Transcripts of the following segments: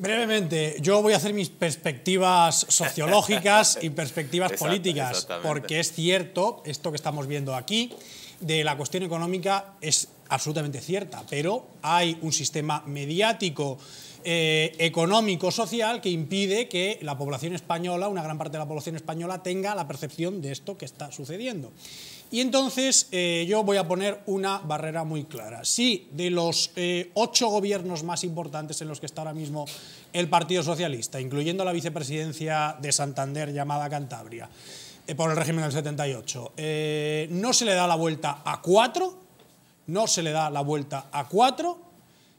Brevemente, yo voy a hacer mis perspectivas sociológicas y perspectivas políticas, porque es cierto, esto que estamos viendo aquí, de la cuestión económica es absolutamente cierta, pero hay un sistema mediático, eh, económico, social, que impide que la población española, una gran parte de la población española, tenga la percepción de esto que está sucediendo. Y entonces eh, yo voy a poner una barrera muy clara. Si de los eh, ocho gobiernos más importantes en los que está ahora mismo el Partido Socialista, incluyendo la vicepresidencia de Santander llamada Cantabria, por el régimen del 78, no se le da la vuelta a cuatro, no se le da la vuelta a cuatro,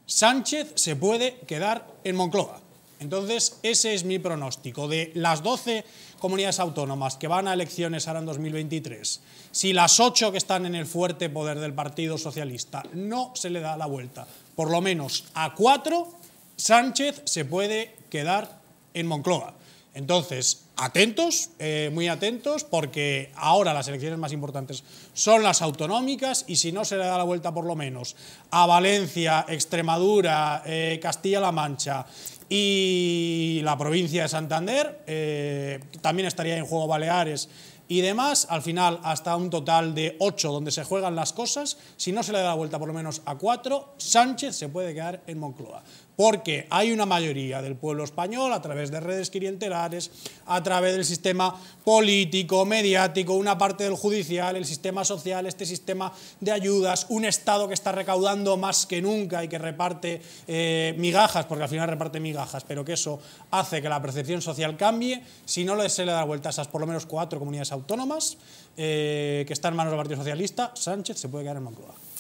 Sánchez se puede quedar en Moncloa. Entonces, ese es mi pronóstico. De las 12 comunidades autónomas que van a elecciones ahora en 2023, si las 8 que están en el fuerte poder del Partido Socialista no se le da la vuelta, por lo menos a cuatro, Sánchez se puede quedar en Moncloa. Entonces, atentos, eh, muy atentos, porque ahora las elecciones más importantes son las autonómicas y si no se le da la vuelta por lo menos a Valencia, Extremadura, eh, Castilla-La Mancha y la provincia de Santander, eh, también estaría en juego Baleares y demás, al final hasta un total de ocho donde se juegan las cosas, si no se le da la vuelta por lo menos a cuatro, Sánchez se puede quedar en Moncloa porque hay una mayoría del pueblo español a través de redes clientelares, a través del sistema político, mediático, una parte del judicial, el sistema social, este sistema de ayudas, un Estado que está recaudando más que nunca y que reparte eh, migajas, porque al final reparte migajas, pero que eso hace que la percepción social cambie, si no se le da vuelta a esas por lo menos cuatro comunidades autónomas eh, que están en manos del Partido Socialista, Sánchez se puede quedar en Moncloa.